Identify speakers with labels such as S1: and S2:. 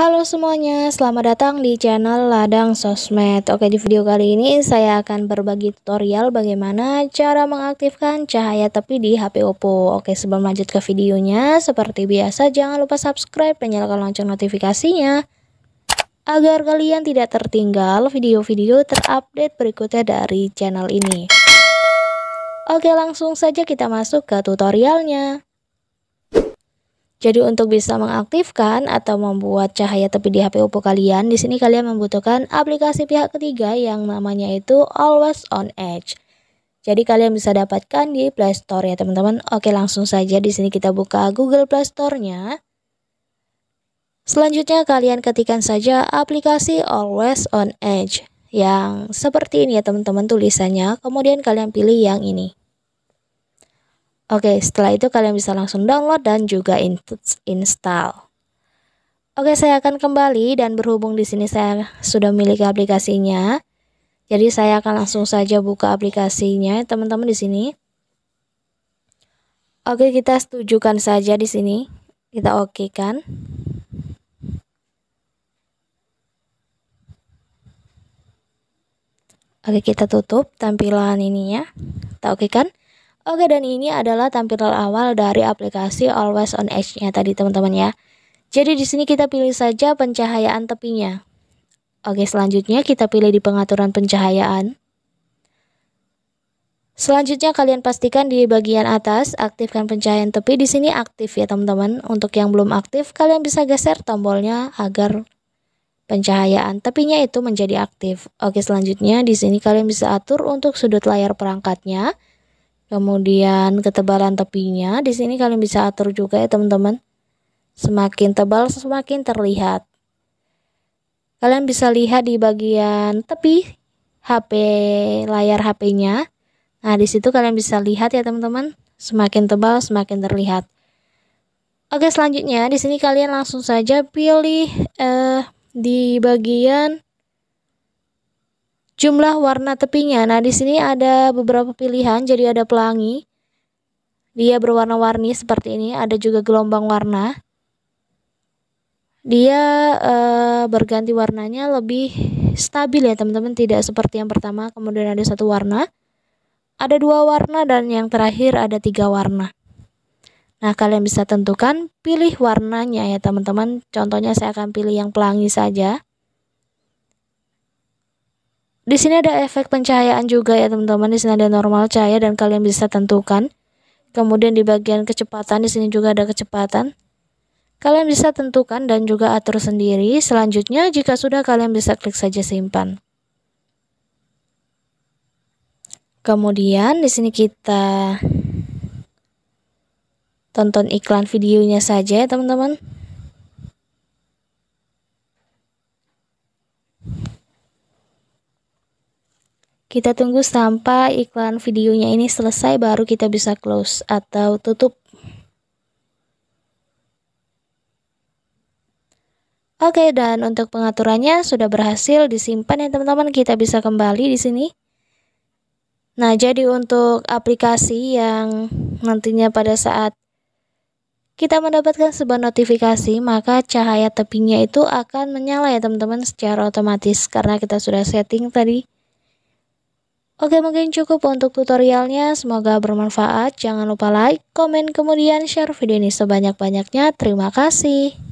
S1: Halo semuanya, selamat datang di channel Ladang Sosmed Oke di video kali ini saya akan berbagi tutorial bagaimana cara mengaktifkan cahaya tepi di HP Oppo Oke sebelum lanjut ke videonya, seperti biasa jangan lupa subscribe dan nyalakan lonceng notifikasinya Agar kalian tidak tertinggal video-video terupdate berikutnya dari channel ini Oke langsung saja kita masuk ke tutorialnya jadi untuk bisa mengaktifkan atau membuat cahaya tepi di HP Oppo kalian, di sini kalian membutuhkan aplikasi pihak ketiga yang namanya itu Always on Edge. Jadi kalian bisa dapatkan di Play Store ya teman-teman. Oke, langsung saja di sini kita buka Google Play Store-nya. Selanjutnya kalian ketikkan saja aplikasi Always on Edge yang seperti ini ya teman-teman tulisannya. Kemudian kalian pilih yang ini. Oke, setelah itu kalian bisa langsung download dan juga install. Oke, saya akan kembali dan berhubung di sini saya sudah memiliki aplikasinya. Jadi saya akan langsung saja buka aplikasinya, teman-teman di sini. Oke, kita setujukan saja di sini. Kita oke kan. Oke, kita tutup tampilan ininya. Kita oke kan. Oke dan ini adalah tampilan awal dari aplikasi Always on Edge-nya tadi teman-teman ya. Jadi di sini kita pilih saja pencahayaan tepinya. Oke, selanjutnya kita pilih di pengaturan pencahayaan. Selanjutnya kalian pastikan di bagian atas aktifkan pencahayaan tepi di sini aktif ya teman-teman. Untuk yang belum aktif kalian bisa geser tombolnya agar pencahayaan tepinya itu menjadi aktif. Oke selanjutnya di sini kalian bisa atur untuk sudut layar perangkatnya kemudian ketebalan tepinya di sini kalian bisa atur juga ya teman-teman semakin tebal semakin terlihat kalian bisa lihat di bagian tepi HP layar HP-nya nah di situ kalian bisa lihat ya teman-teman semakin tebal semakin terlihat oke selanjutnya di sini kalian langsung saja pilih eh, di bagian jumlah warna tepinya. Nah, di sini ada beberapa pilihan. Jadi ada pelangi. Dia berwarna-warni seperti ini, ada juga gelombang warna. Dia uh, berganti warnanya lebih stabil ya, teman-teman, tidak seperti yang pertama, kemudian ada satu warna. Ada dua warna dan yang terakhir ada tiga warna. Nah, kalian bisa tentukan pilih warnanya ya, teman-teman. Contohnya saya akan pilih yang pelangi saja. Di sini ada efek pencahayaan juga ya teman-teman. Di sini ada normal cahaya dan kalian bisa tentukan. Kemudian di bagian kecepatan di sini juga ada kecepatan. Kalian bisa tentukan dan juga atur sendiri. Selanjutnya jika sudah kalian bisa klik saja simpan. Kemudian di sini kita tonton iklan videonya saja ya teman-teman. Kita tunggu sampai iklan videonya ini selesai baru kita bisa close atau tutup. Oke, dan untuk pengaturannya sudah berhasil disimpan ya teman-teman. Kita bisa kembali di sini. Nah, jadi untuk aplikasi yang nantinya pada saat kita mendapatkan sebuah notifikasi, maka cahaya tepinya itu akan menyala ya teman-teman secara otomatis karena kita sudah setting tadi. Oke mungkin cukup untuk tutorialnya, semoga bermanfaat. Jangan lupa like, komen, kemudian share video ini sebanyak-banyaknya. Terima kasih.